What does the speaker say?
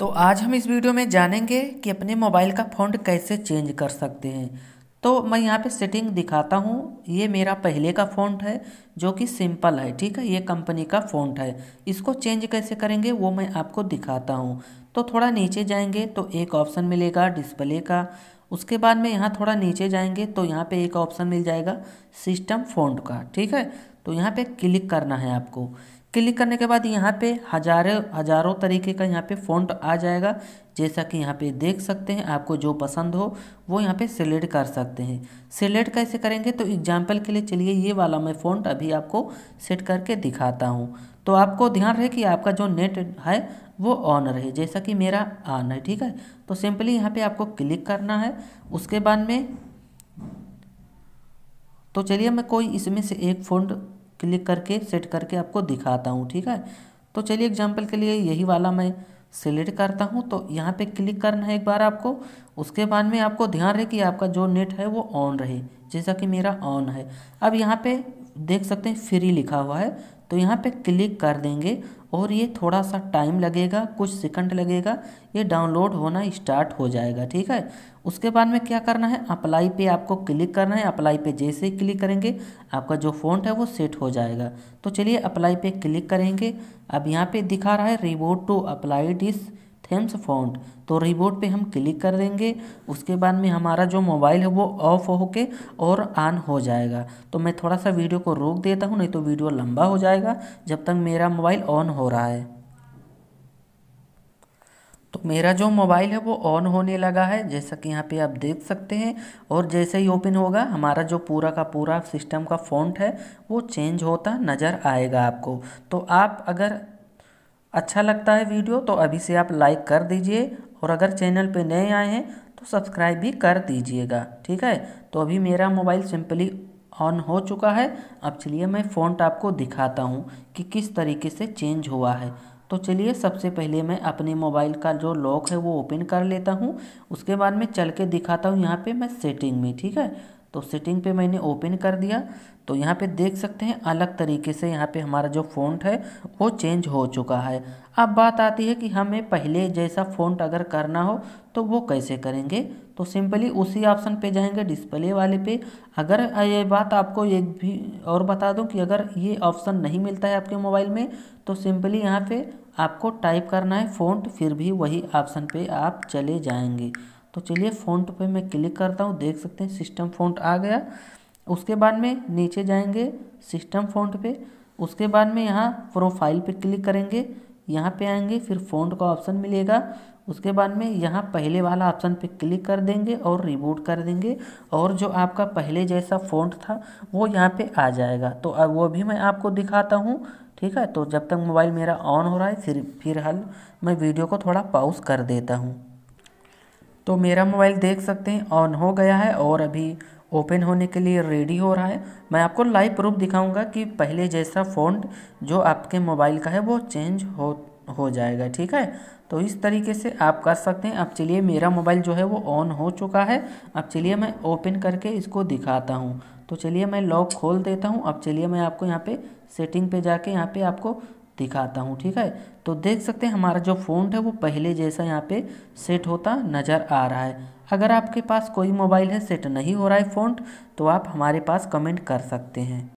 तो आज हम इस वीडियो में जानेंगे कि अपने मोबाइल का फ़ॉन्ट कैसे चेंज कर सकते हैं तो मैं यहाँ पे सेटिंग दिखाता हूँ ये मेरा पहले का फ़ॉन्ट है जो कि सिंपल है ठीक है ये कंपनी का फ़ॉन्ट है इसको चेंज कैसे करेंगे वो मैं आपको दिखाता हूँ तो थोड़ा नीचे जाएंगे तो एक ऑप्शन मिलेगा डिस्प्ले का उसके बाद में यहाँ थोड़ा नीचे जाएंगे तो यहाँ पे एक ऑप्शन मिल जाएगा सिस्टम फ़ॉन्ट का ठीक है तो यहाँ पे क्लिक करना है आपको क्लिक करने के बाद यहाँ पे हजारों हजारों तरीके का यहाँ पे फ़ॉन्ट आ जाएगा जैसा कि यहाँ पे देख सकते हैं आपको जो पसंद हो वो यहाँ पे सिलेक्ट कर सकते हैं सिलेक्ट कैसे करेंगे तो एग्जाम्पल के लिए चलिए ये वाला मैं फ़ॉन्ट अभी आपको सेट करके दिखाता हूँ तो आपको ध्यान रहे कि आपका जो नेट है वो ऑन रहे जैसा कि मेरा ऑन है ठीक है तो सिंपली यहाँ पर आपको क्लिक करना है उसके बाद में तो चलिए मैं कोई इसमें से एक फ़ोन क्लिक करके सेट करके आपको दिखाता हूँ ठीक है तो चलिए एग्जाम्पल के लिए यही वाला मैं सिलेक्ट करता हूँ तो यहाँ पे क्लिक करना है एक बार आपको उसके बाद में आपको ध्यान रहे कि आपका जो नेट है वो ऑन रहे जैसा कि मेरा ऑन है अब यहाँ पे देख सकते हैं फ्री लिखा हुआ है तो यहाँ पे क्लिक कर देंगे और ये थोड़ा सा टाइम लगेगा कुछ सेकंड लगेगा ये डाउनलोड होना स्टार्ट हो जाएगा ठीक है उसके बाद में क्या करना है अप्लाई पे आपको क्लिक करना है अप्लाई पे जैसे ही क्लिक करेंगे आपका जो फ़ॉन्ट है वो सेट हो जाएगा तो चलिए अप्लाई पे क्लिक करेंगे अब यहाँ पे दिखा रहा है reboot to apply this themes font तो रिबोट पे हम क्लिक कर देंगे उसके बाद में हमारा जो मोबाइल है वो ऑफ होके और ऑन हो जाएगा तो मैं थोड़ा सा वीडियो को रोक देता हूँ नहीं तो वीडियो लंबा हो जाएगा जब तक मेरा मोबाइल ऑन हो रहा है तो मेरा जो मोबाइल है वो ऑन होने लगा है जैसा कि यहाँ पे आप देख सकते हैं और जैसे ही ओपन होगा हमारा जो पूरा का पूरा सिस्टम का फॉन्ट है वो चेंज होता नज़र आएगा आपको तो आप अगर अच्छा लगता है वीडियो तो अभी से आप लाइक कर दीजिए और अगर चैनल पे नए आए हैं तो सब्सक्राइब भी कर दीजिएगा ठीक है तो अभी मेरा मोबाइल सिंपली ऑन हो चुका है अब चलिए मैं फ़ॉन्ट आपको दिखाता हूँ कि किस तरीके से चेंज हुआ है तो चलिए सबसे पहले मैं अपने मोबाइल का जो लॉक है वो ओपन कर लेता हूँ उसके बाद में चल के दिखाता हूँ यहाँ पे मैं सेटिंग में ठीक है तो सेटिंग पे मैंने ओपन कर दिया तो यहाँ पे देख सकते हैं अलग तरीके से यहाँ पे हमारा जो फ़ॉन्ट है वो चेंज हो चुका है अब बात आती है कि हमें पहले जैसा फ़ॉन्ट अगर करना हो तो वो कैसे करेंगे तो सिंपली उसी ऑप्शन पे जाएंगे डिस्प्ले वाले पे अगर ये बात आपको एक भी और बता दूं कि अगर ये ऑप्शन नहीं मिलता है आपके मोबाइल में तो सिंपली यहाँ पर आपको टाइप करना है फ़ोन फिर भी वही ऑप्शन पर आप चले जाएंगे तो चलिए फ़ॉन्ट पे मैं क्लिक करता हूँ देख सकते हैं सिस्टम फ़ॉन्ट आ गया उसके बाद में नीचे जाएंगे सिस्टम फ़ॉन्ट पे उसके बाद में यहाँ प्रोफाइल पे क्लिक करेंगे यहाँ पे आएंगे फिर फ़ॉन्ट का ऑप्शन मिलेगा उसके बाद में यहाँ पहले वाला ऑप्शन पे क्लिक कर देंगे और रिबूट कर देंगे और जो आपका पहले जैसा फ़ॉन्ट था वो यहाँ पे आ जाएगा तो अब वो भी मैं आपको दिखाता हूँ ठीक है तो जब तक मोबाइल मेरा ऑन हो रहा है फिर फिर हल मैं वीडियो को थोड़ा पॉज कर देता हूँ तो मेरा मोबाइल देख सकते हैं ऑन हो गया है और अभी ओपन होने के लिए रेडी हो रहा है मैं आपको लाइव प्रूफ दिखाऊंगा कि पहले जैसा फोन जो आपके मोबाइल का है वो चेंज हो हो जाएगा ठीक है तो इस तरीके से आप कर सकते हैं अब चलिए मेरा मोबाइल जो है वो ऑन हो चुका है अब चलिए मैं ओपन करके इसको दिखाता हूँ तो चलिए मैं लॉक खोल देता हूँ अब चलिए मैं आपको यहाँ पे सेटिंग पे जाके यहाँ पे आपको दिखाता हूँ ठीक है तो देख सकते हैं हमारा जो फ़ॉन्ट है वो पहले जैसा यहाँ पे सेट होता नज़र आ रहा है अगर आपके पास कोई मोबाइल है सेट नहीं हो रहा है फ़ॉन्ट तो आप हमारे पास कमेंट कर सकते हैं